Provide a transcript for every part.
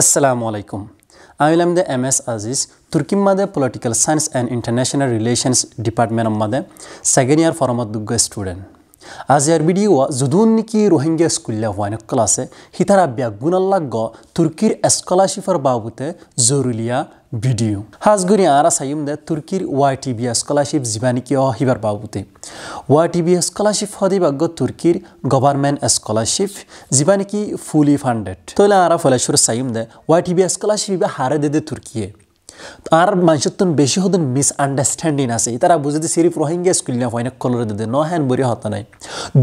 Assalamu alaikum. I am the MS Aziz, Turkimmade Political Science and International Relations Department of Made, second year for Dugga student. Azerbidiwa zudunki Rohingya skulla huane klase hitarabya gunallaggo Turkir scholarship babute zorulia video. Hazguni ara sayimde Turkir YTB scholarship zibaniki o hibar babute. YTB scholarship hodi baggo Turkir government scholarship zibaniki fully funded. Tola ara folashur sayimde YTB scholarship hare dede Turkiye. আর মানুষত্বন বেশি হদন misunderstanding আছে তারা বুঝে যে সিরিফ Rohingya school না হয় কলরে দিতে ন হ্যান বরি হত নাই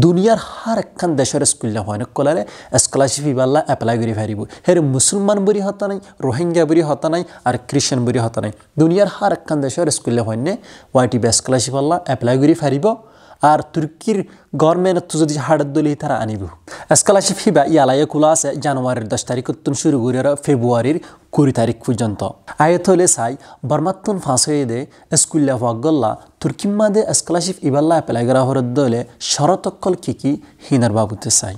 দুনিয়ার হার একখান দেশের স্কুল না হয় কলারে স্কলারশিপ ইবাল্লা অ্যাপ্লাই করে ফারিব হের মুসলমান বরি হত নাই রোহিঙ্গা বরি হত নাই আর খ্রিশ্চান বরি হত নাই দুনিয়ার হার একখান দেশের স্কুল না হয় ওয়াইটিবি স্কলারশিপ আল্লাহ অ্যাপ্লাই করে ফারিব আর গভর্নমেন্ট যদি দলি তারা আনিব স্কলারশিপ হিবা ইয়ালাই খোলা আছে জানুয়ারির দশ তারিখ শুরু করে ফেব্রুয়ারির কুড়ি তারিখ পর্যন্ত আয়তলে সাই চাই বর্মাত্তন ফাঁস হয়ে দে গল্লা তুর্কিম্মা দে স্কলারশিপ ইবাল্লা অ্যাপ্লাই করা হরদ দলে শরতকল কি কি হিনার বাবুতে চাই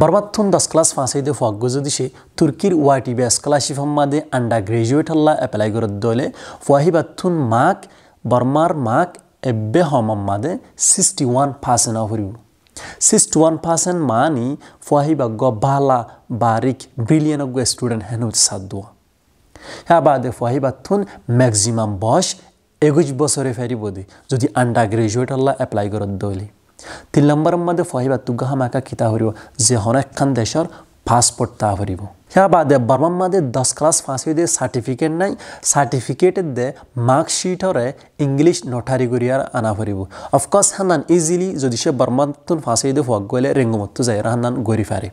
বরবাত্থুন দশ ক্লাস ফাঁসে দে ফগ্গ যদি সে তুর্কির টিভি স্কলারশিপ দে আন্ডার গ্রাজুয়েট হল্লা অ্যাপ্লাই করে দলে ফহিবাত্থুন মাক বর্মার মাক ଏବେ ହମମ ମାଦେ ସିକ୍ସଟି ୱାନ୍ ପରସେଣ୍ଟ ଆହୁରି ସିକ୍ସଟି ୱାନ୍ ପରସେଣ୍ଟ ମାନି ଫୁଆହିବା ଗଭାଲା ବାରିକ ବ୍ରିଲିଅନ୍ ଗୁଏ ଷ୍ଟୁଡେଣ୍ଟ ହେନୁ ସାଧୁଅ ହା ବାଦେ ଫୁଆହିବା ଥୁନ୍ ମ୍ୟାକ୍ସିମମ୍ ବସ୍ ଏଗୁଜ ବର୍ଷରେ ଫେରିବ ଦି ଯଦି ଆଣ୍ଡା ଗ୍ରେଜୁଏଟ୍ ହେଲା ଆପ୍ଲାଏ କର ଦେଲି ତିନି ନମ୍ବର ମଧ୍ୟ ଫହିବା ତୁଗାହ ମାକା କିତା ହରିବ ଯେ ହନେକ୍ଷଣ ଦେଶର ପାସପୋର୍ଟ ତା ହରିବ হ্যাঁ বাদে বর্মা মাদে দশ ক্লাস ফাঁসি দিয়ে সার্টিফিকেট নাই সার্টিফিকেট দে মার্কশিটরে ইংলিশ নোটারি গুড়িয়ার আনা ফুরব অফকোর্স হান্দান ইজিলি যদি সে বর্মাতন ফাঁসি দিয়ে ফগ গেলে রেঙ্গমত্ত যায় হান্দান গড়ি ফারে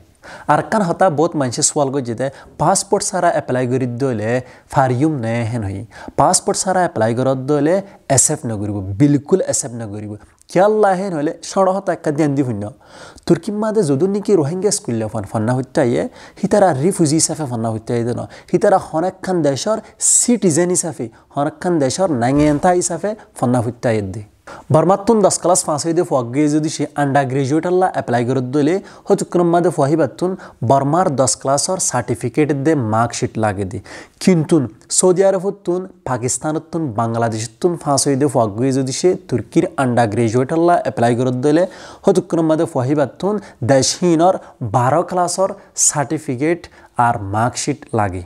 আর কান হতা বহুত মানুষে সোয়াল গজি দে পাসপোর্ট সারা এপ্লাই করি দলে ফারিউম নে হেন হই পাসপোর্ট সারা এপ্লাই করত দলে এসেপ্ট নকরিব বিলকুল এসেপ্ট নকরিব কেয়াল্লা হেন হলে সড়হতা একটা দেন দি শূন্য তুর্কির মাদে যদি নাকি রোহিঙ্গা স্কুলে ফন ফন্না হত্যাইয়ে সীতারা রিফিউজি হিসাবে ফন্না হত্যাই দেন সীতারা হনেকখান দেশর সিটিজেন হিসাবে হনেকখান দেশর নাঙে এন্তা হিসাবে ফন্না হত্যাই দিয়ে বর্মাত্তুন দশ ক্লাস ফাঁস হইতে ফগে যদি সে আন্ডার গ্রেজুয়েট আল্লাহ এপ্লাই করে দিলে হতুক্রম মাদে ফহিবাতুন বর্মার দশ ক্লাসর সার্টিফিকেট দে মার্কশিট লাগে দি কিন্তু সৌদি আরবতুন পাকিস্তানতুন বাংলাদেশতুন ফাঁস হইতে ফগে যদি সে তুর্কির আন্ডার গ্রেজুয়েট আল্লাহ এপ্লাই করে দিলে হতুক্রম মাদে ফহিবাতুন দেশহীনর বারো ক্লাসর সার্টিফিকেট আর মার্কশিট লাগে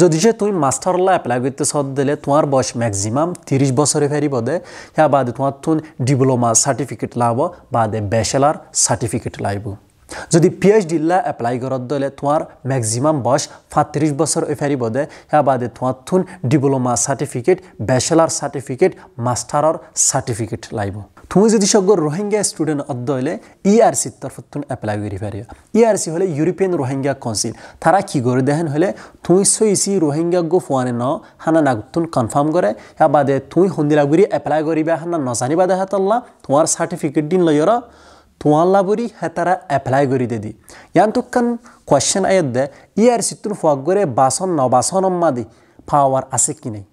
যদি যে তুমি মাস্টারলা এপ্লাই করতে সদ দিলে তোমার বয়স ম্যাক্সিমাম তিরিশ বছরে ফেরি দে হ্যাঁ বাদে তোমার তুন ডিপ্লোমা সার্টিফিকেট লাভ বাদে ব্যাচেলার সার্টিফিকেট লাইব যদি পিএইচডি লা এপ্লাই করত দলে তোমার ম্যাক্সিমাম বয়স ফাত্রিশ বছর ফেরি দে হ্যাঁ বাদে তোমার তুন ডিপ্লোমা সার্টিফিকেট ব্যাচেলার সার্টিফিকেট মাস্টারর সার্টিফিকেট লাইব তুমি যদি সগর রোহিঙ্গা স্টুডেন্ট অদ্দ হলে ইআরসির তরফত তুমি অ্যাপ্লাই করি পারিবা ইআরসি হলে ইউরোপিয়ান রোহিঙ্গা কাউন্সিল তারা কি করে দেখেন হলে তুমি সইসি রোহিঙ্গা গো ফোয়ানে ন হানা নাগুতুন কনফার্ম করে হ্যাঁ বাদে তুমি সন্দিলাগুড়ি এপ্লাই করিবা হানা নজানিবা দেখা তাল্লা তোমার সার্টিফিকেট দিন লইর তোমার লাবুরি হ্যাঁ তারা এপ্লাই করি দে দি ইয়ান তুকান কোয়েশ্চেন আয়াত দে ইআরসি তুন ফোয়াক করে বাসন ন বাসন মাদি পাওয়ার আছে কি নাই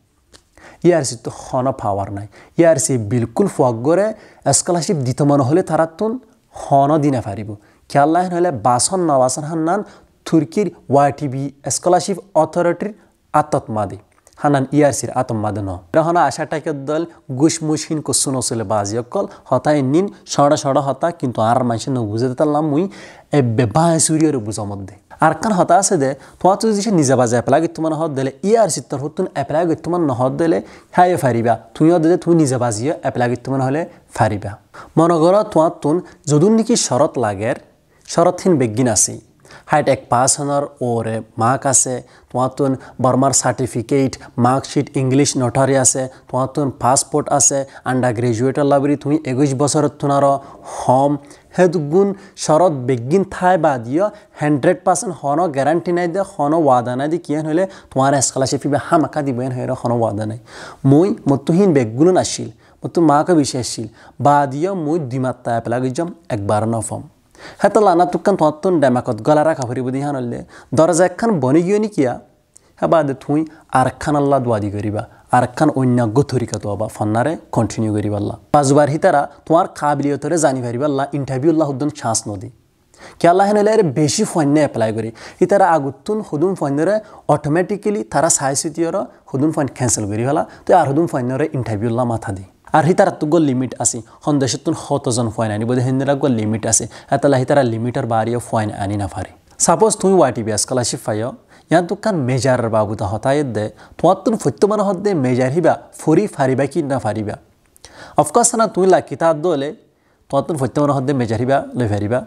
ইয়ারসি তো হনা পাওয়ার নাই ইয়ারসি বিলকুল ফগরে স্কলারশিপ দিত মনে হলে তারা তুন হন দিনে পারিব খেয়াল্লাহ হলে বাসন নবাসন হান্নান তুর্কির ওয়াইটিবি স্কলারশিপ অথরিটির আত্মত্মাদী হানান ইয়ারসির আতম্মাদনো রহনা আশা টাইকের দল গুসমুসিন কোশ্চন ওসলে বাজি অকল হতাই নিন সড়া সড়া হতা কিন্তু আর মানুষ ন বুঝে দিতাম মুই এ বেবা সুরিয়র বুঝার মধ্যে আর কান হতা আছে দে তোমার তো যদি নিজে বাজে এপ্লাই করতে মানে হত দিলে ইয়ার চিত্তর তুমি এপ্লাই করতে মানে নহত দিলে হাই ফারিবা তুইও দিলে তুমি নিজে বাজিও এপ্লাই করতে মানে হলে ফারিবা মনে করো তোমার তুন যদুন নাকি শরৎ লাগের শরৎহীন বেগিন আছে হাইট এক পাঁচনৰ ওৰে মাক আছে তোহাঁতোন বৰ্মাৰ চাৰ্টিফিকেট মাৰ্কশ্বীট ইংলিছ নটাৰী আছে তোহাঁতোন পাছপোৰ্ট আছে আণ্ডাৰ গ্ৰেজুৱেটৰ লাইব্ৰেৰী তুমি একৈছ বছৰত তোমাৰ হম সেইটো গুণ চৰত বেগিন ঠাই বা দিয় হাণ্ড্ৰেড পাৰ্চেণ্ট সনৰ গেৰাণ্টি নাই দিয়ে সনৰ ৱাদা নাই দি কিয়েন হ'লে তোমাৰ স্কলাৰশ্বিপ কিবা হাম আশা দিব এন হেৰি সনৰ ৱাদা নাই মই মতুহীন বেগগুণো নাছিল মতো মাকে বিচাৰিছিল বা দিয় মই দুমাত্ৰা এপ্লাই কৰি যাম একবাৰ নফম হেতলা লানা তুকান তত্তন ডেমাকত গলা রাখা ফুরিব দিহান হলে দরজা একখান বনি গিয়ে নিকিয়া হ্যাঁ, বাদে তুই আর খান আল্লাহ দোয়াদি করিবা আর খান অন্য গথরিকা তো বা ফন্নারে কন্টিনিউ করিবা আল্লাহ পাঁচবার হিতারা তোমার কাবিলিয়তরে জানি পারিবা আল্লাহ ইন্টারভিউ আল্লাহ উদ্দিন ছাঁস নদী কে আল্লাহ এর বেশি ফন্য এপ্লাই করি ই তারা আগুতুন হুদুম ফন্যরে অটোমেটিক্যালি তারা সাহসিতিয়র হুদুম ফন্য ক্যান্সেল করি হলা তো আর হুদুম ফন্যরে ইন্টারভিউ আল্লাহ মাথা দিই আর হি তারা তুগো লিমিট আছে সন্দেশতুন শতজন ফয়ন আনিব বোধ হিন্দিরা গো লিমিট আছে এতলা হি তারা লিমিটার বাড়িও ফয়ন আনি না পারে সাপোজ তুমি ওয়াইটি বিয়া স্কলারশিপ পাইও ইয়ান তুকান মেজার বাবুতা হতায়ত দে তোমার তুন ফত্যমান হত দে মেজার হিবা ফরি ফারিবা কি না ফারিবা অফকোর্স না তুমি লাকিতা দলে তোমার ফত্যমান হত দে মেজার হিবা লই ফারিবা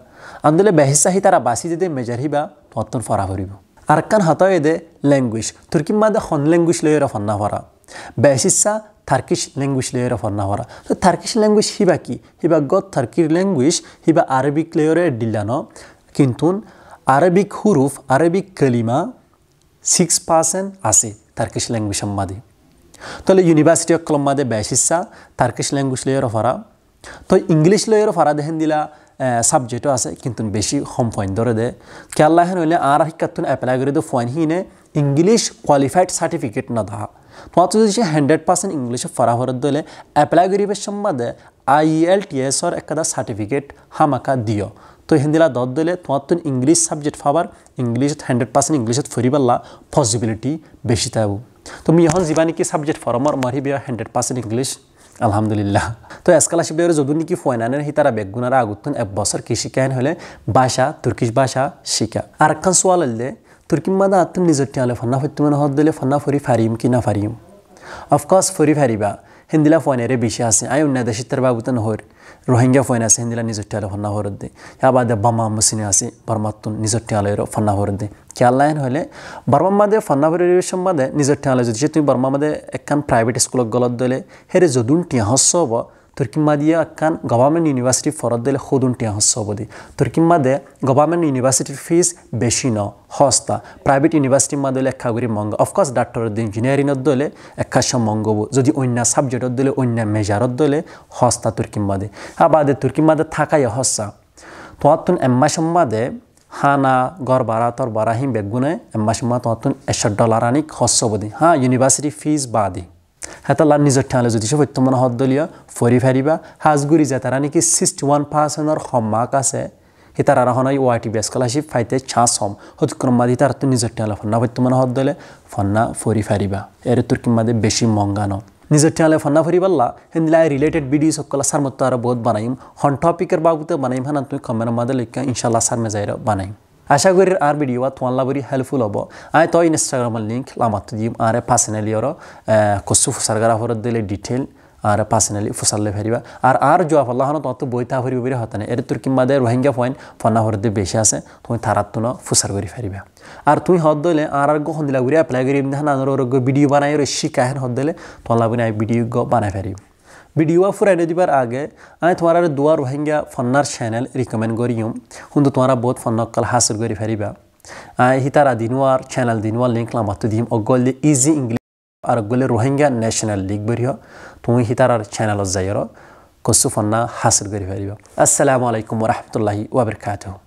আন্দোলে বেহিসাহি তারা বাসি যদি মেজার হিবা তোমার তুন ফরা ফরিব আর কান হতায় দে ল্যাঙ্গুয়েজ তুর্কির মাদে হন ল্যাঙ্গুয়েজ লই ফন্না ফরা বেহিসা থার্কিশ ল্যাঙ্গুয়েজ লেয়ারে ফর্না করা তো থার্কিশ ল্যাঙ্গুয়েজ হিবা কি হিবা গত থার্কির ল্যাঙ্গুয়েজ হিবা আরবিক লেয়ারে ডিলানো কিন্তু আরবিক হুরুফ আরবিক কলিমা সিক্স পার্সেন্ট আছে থার্কিশ ল্যাঙ্গুয়েজ সম্বাদে তাহলে ইউনিভার্সিটি অফ কলম্বাদে বেশিসা থার্কিশ ল্যাঙ্গুয়েজ লেয়ারও ফরা তো ইংলিশ লেয়ারও ফরা দেখেন দিলা সাবজেক্টও আছে কিন্তু বেশি হোম ফাইন ধরে দে কেয়াল্লাহেন হইলে আর শিক্ষার্থী অ্যাপ্লাই করে দে ফয়েন হিনে ইংলিশ কোয়ালিফাইড সার্টিফিকেট না দেওয়া তোমাদের হান্ড্রেড পার্সেন্ট ইংলিশে ফারা হরত দিলে অ্যাপ্লাই করিবে সম্বাদে আই এল টি এসর একটা সার্টিফিকেট হামাকা দিও তো হিন্দিলা দত দিলে তোমার তো ইংলিশ সাবজেক্ট ফাবার ইংলিশ হান্ড্রেড পার্সেন্ট ইংলিশত পাল্লা পসিবিলিটি বেশি থাকবো তুমি এখন যা নাকি সাবজেক্ট ফরমর মরিবিয়া হান্ড্রেড পার্সেন্ট ইংলিশ আলহামদুলিল্লাহ তো স্কলারশিপের যদি নাকি ফয়নানের তারা বেগুনারা আগুতন এক বছর কৃষিকায়ন হলে ভাষা তুর্কিশ ভাষা শিকা আর একখান সোয়াল দে turkimmada attin lizottiyale fanna fottimen hoddele fanna fori fariyum kina fariyum of course fori fariba hindila foinere bishi asi ayo na dashi tarba butan hor rohingya foina se hindila nizottiyale fanna horodde ya ba de bama musini asi barmattun nizottiyale ro fanna horodde খেয়ালাইন হলে Burma মাদে ফান্নাবাড়ি সম্বাদে নিজের ঠেঙালে যদি তুমি Burma মাদে একখান private স্কুলত গলত দিলে হেরে যদুন টিয়া হস্য হব তুর্কিম্মাদিয়ে একখান গভর্নমেন্ট ইউনিভার্সিটি ফরত দিলে সুদুন টিয়া হস বদি তুর্কিম্মাদে গভর্নমেন্ট ইউনিভার্সিটির ফিজ বেশি ন সস্তা প্রাইভেট ইউনিভার্সিটির মা দিলে একখা গুড়ি মঙ্গ অফকোর্স ডাক্তর দিন ইঞ্জিনিয়ারিংত দলে একখা সব মঙ্গব যদি অন্য সাবজেক্টত দিলে অন্য মেজারত দলে সস্তা তুর্কিম্মাদে হা বাদে তুর্কিম্মাদে থাকাই হসা তোমাতুন এম্মাসম বাদে হানা গড় বারা তর বারাহিম বেগুনে এম্মাসম্মা তোমাতুন একশো ডলার আনি খস বদি হ্যাঁ ইউনিভার্সিটি ফিজ বাদি হেতালার নিজের ঠেলে যদি সে বর্তমান সদ্দলীয় ফরি ফেরিবা সাজগুৰি যে তারা নাকি ছিক্সটি ওয়ান পার্সেন্টর সম্মাক আছে সি তার আরহনাই ও আইটি স্কলারশিপ ফাইতে ছাঁচ হম হতক্রম মাদি তার তো নিজের ঠেলে ফন্না বর্তমান সদ্দলে ফন্না ফরি ফেরিবা এর তোর কিমাদে বেশি মঙ্গানো নিজের চ্যানেলে ফন্না ফুরি বললা হিন্দিলাই রিলেটেড ভিডিও সকল সার মতো আরো বহুত বানাইম হন টপিকের বাবুতে বানাইম হান তুমি কমেন্ট মাদে লিখা ইনশাল্লাহ সার মেজাইরা বানাইম আশা করি আর ভিডিও তোমার বরি হেল্পফুল হব আই তো ইনস্টাগ্রামের লিঙ্ক লামাত দিম আর পার্সোনালি ওর কচু ফুসারগারা হর দিলে ডিটেল আর পার্সোনালি ফুসালে ফেরিবা আর আর যা ফল্লা তো তত বইতা ফেরিব বলে হতা না এর তোর কিংবা দে রোহিঙ্গা পয়েন্ট ফন্না হরদে বেশি আছে তুমি তারাত তুন ফুসার করে ফেরিবা আর তুমি হদ দিলে আর আর গহন দিলা ঘুরে অ্যাপ্লাই করি নানান ভিডিও বানাই শিকাহেন হদ দিলে তোলা বলে ভিডিও বানাই ফেরিবা वीडियो फुर एनर्जी पर आगे आए तुम्हारा दुआ रोहिंग्या फन्नार चैनल रिकमेंड करियम हुंदो तुम्हारा बहुत फन्ना कल हासिल करी फेरिबा आए हितारा दिनवार चैनल दिनवार लिंक ला मत दीम और गोले इजी इंग्लिश और गोले रोहिंग्या नेशनल लीग बरियो तुम हितारा चैनल जायरो कसु फन्ना हासिल करी फेरिबा अस्सलाम वालेकुम व रहमतुल्लाहि व बरकातहू